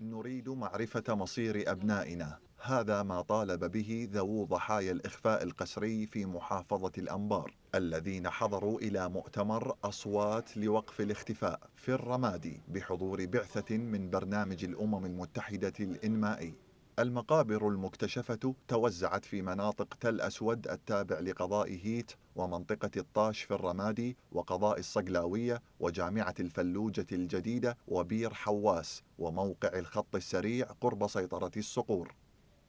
نريد معرفة مصير أبنائنا هذا ما طالب به ذوو ضحايا الإخفاء القسري في محافظة الأنبار الذين حضروا إلى مؤتمر أصوات لوقف الاختفاء في الرمادي بحضور بعثة من برنامج الأمم المتحدة الإنمائي المقابر المكتشفة توزعت في مناطق تل أسود التابع لقضاء هيت ومنطقة الطاش في الرمادي وقضاء الصقلاوية وجامعة الفلوجة الجديدة وبير حواس وموقع الخط السريع قرب سيطرة الصقور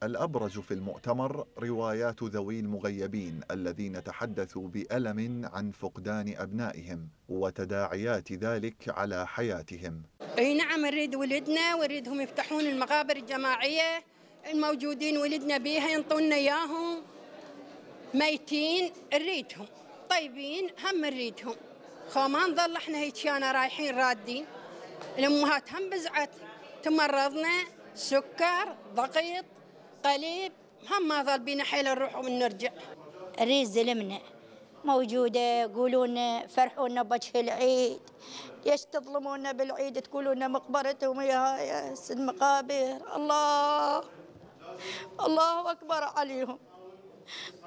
الأبرز في المؤتمر روايات ذوي المغيبين الذين تحدثوا بألم عن فقدان أبنائهم وتداعيات ذلك على حياتهم أي نعم نريد ولدنا ونريدهم يفتحون المقابر الجماعية الموجودين ولدنا بيها ينطونا إياهم ميتين نريدهم طيبين هم نريدهم خو ما نظل احنا هيجانا رايحين رادين الامهات هم بزعت تمرضنا سكر ضغط قليب هم ما ظل بينا حيل نروح ونرجع ريز زلمنا موجودة يقولون فرحونا بوجه العيد ليش تظلمونا بالعيد تقولون مقبرتهم يا سيد مقابر الله الله أكبر عليهم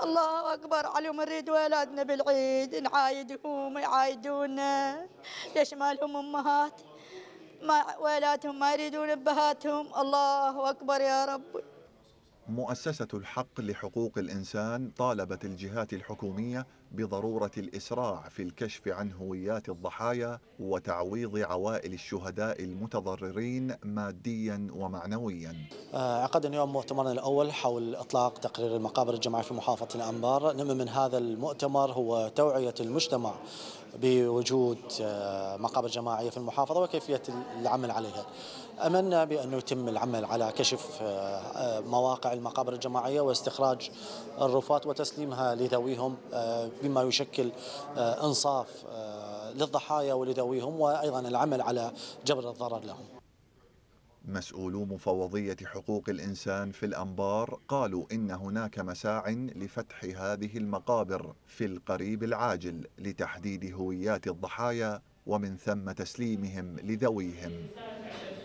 الله أكبر عليهم نريد ولادنا بالعيد نعايدهم يعايدونا ليش مالهم أمهات ما ولادهم ما يريدون أبهاتهم الله أكبر يا رب مؤسسة الحق لحقوق الإنسان طالبت الجهات الحكومية بضروره الاسراع في الكشف عن هويات الضحايا وتعويض عوائل الشهداء المتضررين ماديا ومعنويا. آه، عقد اليوم مؤتمرنا الاول حول اطلاق تقرير المقابر الجماعيه في محافظه الانبار، نم من هذا المؤتمر هو توعيه المجتمع بوجود آه، مقابر جماعيه في المحافظه وكيفيه العمل عليها. املنا بانه يتم العمل على كشف آه، مواقع المقابر الجماعيه واستخراج الرفات وتسليمها لذويهم بما يشكل آه، انصاف آه، للضحايا ولذويهم وايضا العمل على جبر الضرر لهم. مسؤولو مفوضية حقوق الإنسان في الأنبار قالوا إن هناك مساع لفتح هذه المقابر في القريب العاجل لتحديد هويات الضحايا ومن ثم تسليمهم لذويهم